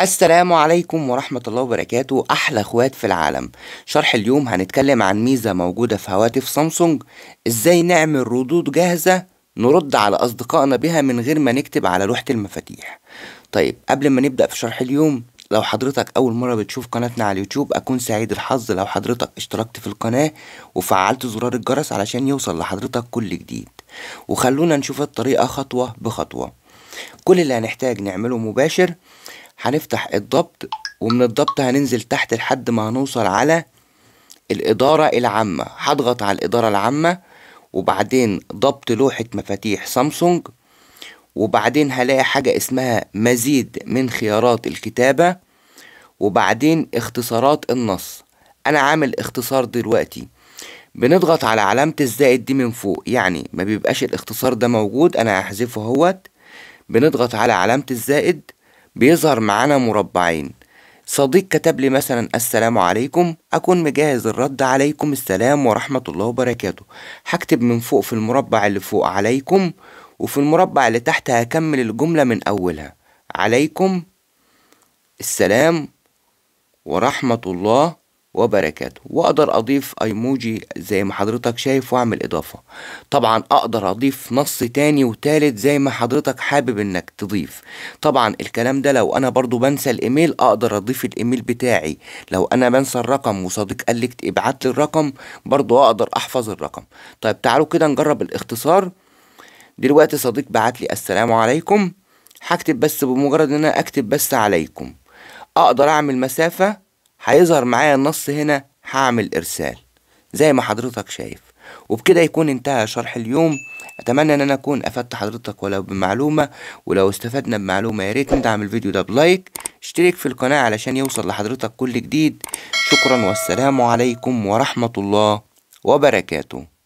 السلام عليكم ورحمة الله وبركاته أحلى أخوات في العالم شرح اليوم هنتكلم عن ميزة موجودة في هواتف سامسونج إزاي نعمل ردود جاهزة نرد على أصدقائنا بها من غير ما نكتب على لوحة المفاتيح طيب قبل ما نبدأ في شرح اليوم لو حضرتك أول مرة بتشوف قناتنا على اليوتيوب أكون سعيد الحظ لو حضرتك اشتركت في القناة وفعلت زرار الجرس علشان يوصل لحضرتك كل جديد وخلونا نشوف الطريقة خطوة بخطوة كل اللي هنحتاج نعمله مباشر هنفتح الضبط ومن الضبط هننزل تحت لحد ما هنوصل على الإدارة العامة هضغط على الإدارة العامة وبعدين ضبط لوحة مفاتيح سامسونج وبعدين هلاقي حاجة اسمها مزيد من خيارات الكتابة وبعدين اختصارات النص أنا عامل اختصار دلوقتي بنضغط على علامة الزائد دي من فوق يعني ما بيبقاش الاختصار ده موجود أنا هحذفه اهوت بنضغط على علامة الزائد بيظهر معانا مربعين صديق كتب لي مثلا السلام عليكم أكون مجهز الرد عليكم السلام ورحمة الله وبركاته هكتب من فوق في المربع اللي فوق عليكم وفي المربع اللي تحت هكمل الجملة من أولها عليكم السلام ورحمة الله وبركاته واقدر اضيف ايموجي زي ما حضرتك شايف واعمل اضافة طبعا اقدر اضيف نص تاني وتالت زي ما حضرتك حابب انك تضيف طبعا الكلام ده لو انا برضو بنسى الايميل اقدر اضيف الايميل بتاعي لو انا بنسى الرقم وصديق قال لك ابعت لي الرقم برضو اقدر احفظ الرقم طيب تعالوا كده نجرب الاختصار دلوقتي صديق بعت لي السلام عليكم هكتب بس بمجرد ان انا اكتب بس عليكم اقدر اعمل مسافة هيظهر معايا النص هنا هعمل ارسال زي ما حضرتك شايف وبكده يكون انتهى شرح اليوم اتمنى ان انا اكون افدت حضرتك ولو بمعلومه ولو استفدنا بمعلومه يا ريت ندعم الفيديو ده بلايك اشترك في القناه علشان يوصل لحضرتك كل جديد شكرا والسلام عليكم ورحمه الله وبركاته